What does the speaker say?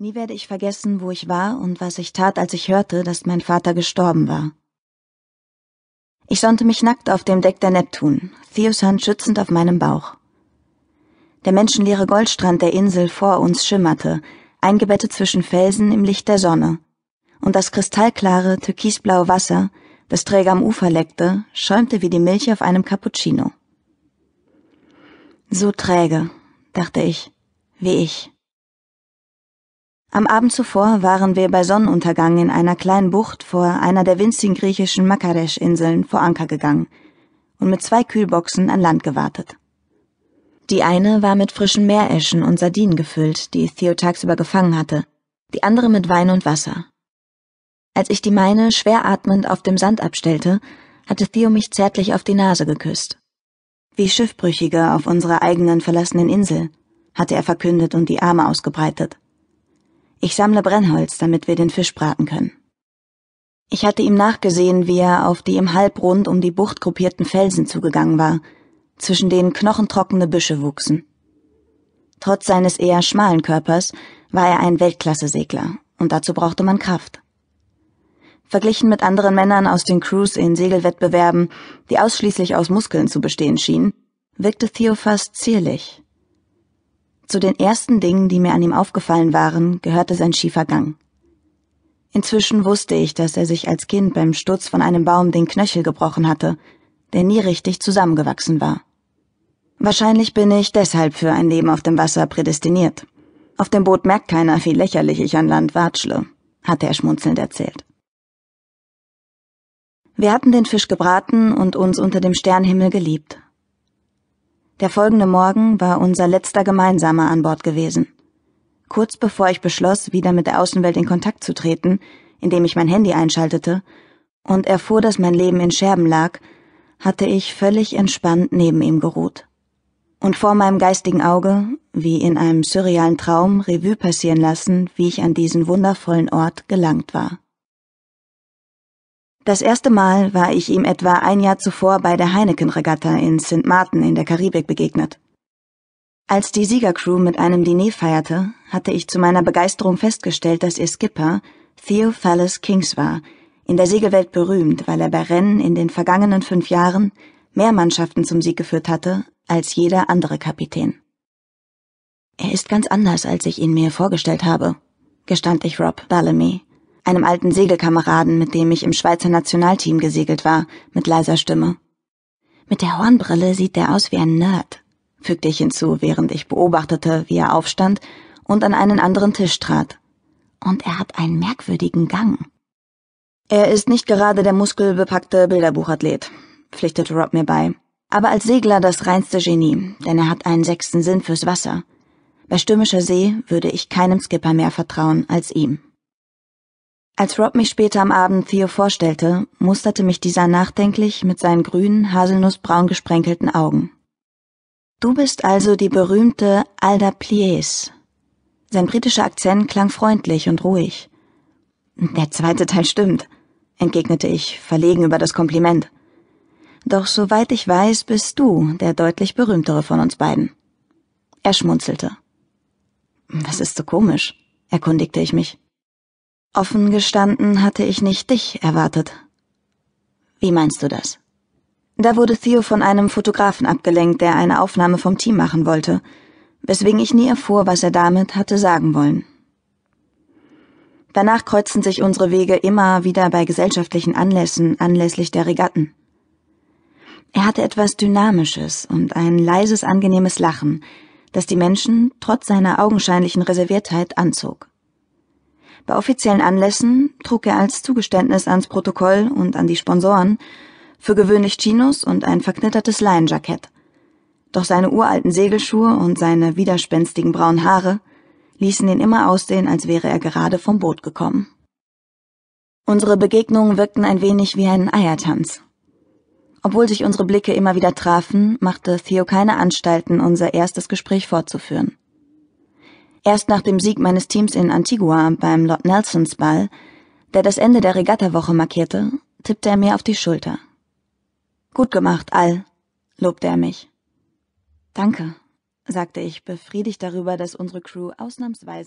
Nie werde ich vergessen, wo ich war und was ich tat, als ich hörte, dass mein Vater gestorben war. Ich sonnte mich nackt auf dem Deck der Neptun, Theos Hand schützend auf meinem Bauch. Der menschenleere Goldstrand der Insel vor uns schimmerte, eingebettet zwischen Felsen im Licht der Sonne, und das kristallklare, türkisblaue Wasser, das träge am Ufer leckte, schäumte wie die Milch auf einem Cappuccino. So träge, dachte ich, wie ich. Am Abend zuvor waren wir bei Sonnenuntergang in einer kleinen Bucht vor einer der winzigen griechischen Makaresch-Inseln vor Anker gegangen und mit zwei Kühlboxen an Land gewartet. Die eine war mit frischen Meereschen und Sardinen gefüllt, die Theo tagsüber gefangen hatte, die andere mit Wein und Wasser. Als ich die meine schwer atmend auf dem Sand abstellte, hatte Theo mich zärtlich auf die Nase geküsst. Wie Schiffbrüchige auf unserer eigenen verlassenen Insel, hatte er verkündet und die Arme ausgebreitet. Ich sammle Brennholz, damit wir den Fisch braten können. Ich hatte ihm nachgesehen, wie er auf die im Halbrund um die Bucht gruppierten Felsen zugegangen war, zwischen denen knochentrockene Büsche wuchsen. Trotz seines eher schmalen Körpers war er ein Weltklasse-Segler, und dazu brauchte man Kraft. Verglichen mit anderen Männern aus den Crews in Segelwettbewerben, die ausschließlich aus Muskeln zu bestehen schienen, wirkte Theophas zierlich zu den ersten Dingen, die mir an ihm aufgefallen waren, gehörte sein schiefer Gang. Inzwischen wusste ich, dass er sich als Kind beim Sturz von einem Baum den Knöchel gebrochen hatte, der nie richtig zusammengewachsen war. Wahrscheinlich bin ich deshalb für ein Leben auf dem Wasser prädestiniert. Auf dem Boot merkt keiner, wie lächerlich ich an Land watschle, hatte er schmunzelnd erzählt. Wir hatten den Fisch gebraten und uns unter dem Sternhimmel geliebt, der folgende Morgen war unser letzter gemeinsamer an Bord gewesen. Kurz bevor ich beschloss, wieder mit der Außenwelt in Kontakt zu treten, indem ich mein Handy einschaltete und erfuhr, dass mein Leben in Scherben lag, hatte ich völlig entspannt neben ihm geruht. Und vor meinem geistigen Auge, wie in einem surrealen Traum, Revue passieren lassen, wie ich an diesen wundervollen Ort gelangt war. Das erste Mal war ich ihm etwa ein Jahr zuvor bei der Heineken-Regatta in St. Martin in der Karibik begegnet. Als die Siegercrew mit einem Diner feierte, hatte ich zu meiner Begeisterung festgestellt, dass ihr Skipper Theophilus Kings war, in der Segelwelt berühmt, weil er bei Rennen in den vergangenen fünf Jahren mehr Mannschaften zum Sieg geführt hatte als jeder andere Kapitän. Er ist ganz anders, als ich ihn mir vorgestellt habe, gestand ich Rob Bellamy, einem alten Segelkameraden, mit dem ich im Schweizer Nationalteam gesegelt war, mit leiser Stimme. Mit der Hornbrille sieht er aus wie ein Nerd, fügte ich hinzu, während ich beobachtete, wie er aufstand und an einen anderen Tisch trat. Und er hat einen merkwürdigen Gang. Er ist nicht gerade der muskelbepackte Bilderbuchathlet, pflichtete Rob mir bei, aber als Segler das reinste Genie, denn er hat einen sechsten Sinn fürs Wasser. Bei stürmischer See würde ich keinem Skipper mehr vertrauen als ihm. Als Rob mich später am Abend Theo vorstellte, musterte mich dieser nachdenklich mit seinen grünen, haselnussbraun gesprenkelten Augen. Du bist also die berühmte Alda Plies. Sein britischer Akzent klang freundlich und ruhig. Der zweite Teil stimmt, entgegnete ich, verlegen über das Kompliment. Doch soweit ich weiß, bist du der deutlich berühmtere von uns beiden. Er schmunzelte. Was ist so komisch? erkundigte ich mich. Offen gestanden hatte ich nicht dich erwartet. Wie meinst du das? Da wurde Theo von einem Fotografen abgelenkt, der eine Aufnahme vom Team machen wollte, weswegen ich nie erfuhr, was er damit hatte sagen wollen. Danach kreuzten sich unsere Wege immer wieder bei gesellschaftlichen Anlässen anlässlich der Regatten. Er hatte etwas Dynamisches und ein leises, angenehmes Lachen, das die Menschen, trotz seiner augenscheinlichen Reserviertheit, anzog. Bei offiziellen Anlässen trug er als Zugeständnis ans Protokoll und an die Sponsoren für gewöhnlich Chinos und ein verknittertes Leinenjackett. Doch seine uralten Segelschuhe und seine widerspenstigen braunen Haare ließen ihn immer aussehen, als wäre er gerade vom Boot gekommen. Unsere Begegnungen wirkten ein wenig wie ein Eiertanz. Obwohl sich unsere Blicke immer wieder trafen, machte Theo keine Anstalten, unser erstes Gespräch fortzuführen. Erst nach dem Sieg meines Teams in Antigua beim Lord Nelsons Ball, der das Ende der Regattawoche markierte, tippte er mir auf die Schulter. Gut gemacht, All, lobte er mich. Danke, sagte ich, befriedigt darüber, dass unsere Crew ausnahmsweise